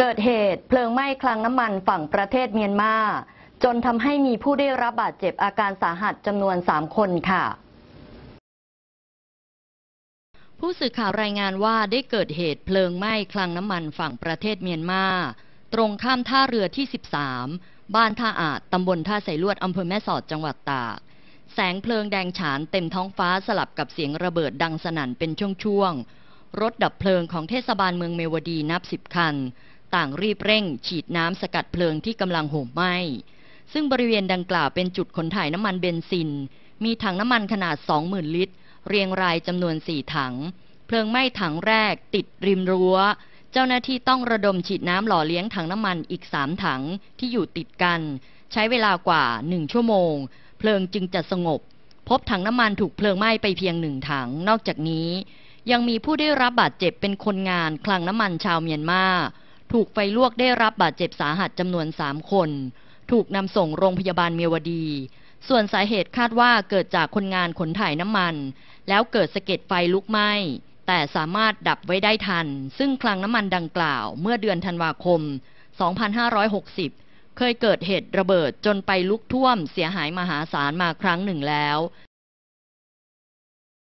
เกิดเหตุเพลิงไหม้คลังน้ำมันฝั่งประเทศเมียนมาจนทำให้มีผู้ได้รับบาดเจ็บอาการสาหัสจำนวน3คนค่ะ ผู้สื่อข่าวรายงานว่าได้เกิดเหตุเพลิงไหม้คลังน้ำมันฝั่งประเทศเมียนมาตรงข้ามท่าเรือที่ 13 บ้านท่าอาจตำบลท่าใสลวดอำเภอแม่สอดจังหวัดตาก แสงเพลิงแดงฉานเต็มท้องฟ้าสลับกับเสียงระเบิดดังสนั่นเป็นช่วงๆรถดับเพลิงของเทศบาลเมืองเมวดีนับสิบคัน่างรีบเร่งฉีดน้ำสกัดเพลิงที่กำลังโหมไหม้ ซึ่งบริเวณดังกล่าวเป็นจุดขนถ่ายน้ำมันเบนซิน มีถังน้ำมันขนาด 20,000 ลิตร เรียงรายจำนวน 4 ถัง เพลิงไหม้ถังแรก ติดริมรั้ว เจ้าหน้าที่ต้องระดมฉีดน้ำหล่อเลี้ยงถังน้ำมันอีก 3 ถังที่อยู่ติดกัน ใช้เวลากว่า 1 ชั่วโมง เพลิงจึงจะสงบ พบถังน้ำมันถูกเพลิงไหม้ไปเพียงหนึ่งถัง นอกจากนี้ ยังมีผู้ได้รับบาดเจ็บเป็นคนงานคลังน้ำมันชาวเมียนมาถูกไฟลวกได้รับบาดเจ็บสาหัสจำนวน 3 คน ถูกนำส่งโรงพยาบาลเมียวดี ส่วนสาเหตุคาดว่าเกิดจากคนงานขนถ่ายน้ำมัน แล้วเกิดสะเก็ดไฟลุกไหม้ แต่สามารถดับไว้ได้ทัน ซึ่งคลังน้ำมันดังกล่าว เมื่อเดือนธันวาคม 2560 เคยเกิดเหตุระเบิดจนไปลุกท่วมเสียหายมหาศาลมาครั้งหนึ่งแล้ว